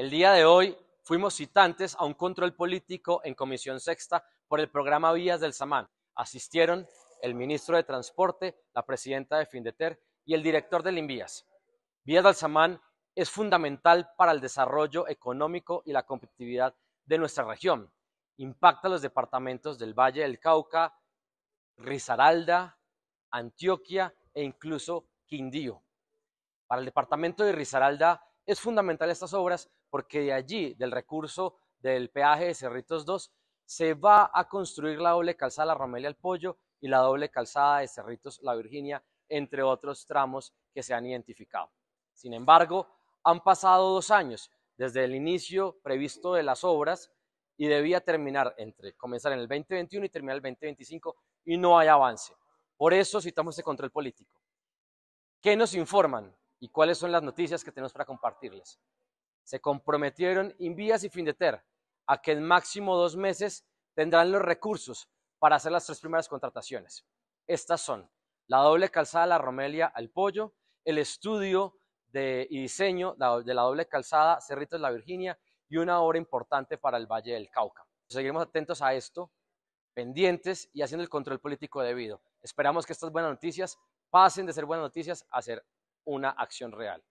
El día de hoy fuimos citantes a un control político en Comisión Sexta por el programa Vías del Samán. Asistieron el ministro de Transporte, la presidenta de Findeter y el director del Invías. Vías del Samán es fundamental para el desarrollo económico y la competitividad de nuestra región. Impacta los departamentos del Valle del Cauca, Risaralda, Antioquia e incluso Quindío. Para el departamento de Risaralda es fundamental estas obras porque de allí, del recurso del peaje de Cerritos 2, se va a construir la doble calzada La Romelia al Pollo y la doble calzada de Cerritos La Virginia, entre otros tramos que se han identificado. Sin embargo, han pasado dos años desde el inicio previsto de las obras y debía terminar entre comenzar en el 2021 y terminar el 2025 y no hay avance. Por eso citamos este control político. ¿Qué nos informan? y cuáles son las noticias que tenemos para compartirles. Se comprometieron Invías y Findeter a que en máximo dos meses tendrán los recursos para hacer las tres primeras contrataciones. Estas son la doble calzada La Romelia al Pollo, el estudio de, y diseño de la doble calzada Cerritos La Virginia y una obra importante para el Valle del Cauca. Seguiremos atentos a esto, pendientes y haciendo el control político debido. Esperamos que estas buenas noticias pasen de ser buenas noticias a ser una acción real.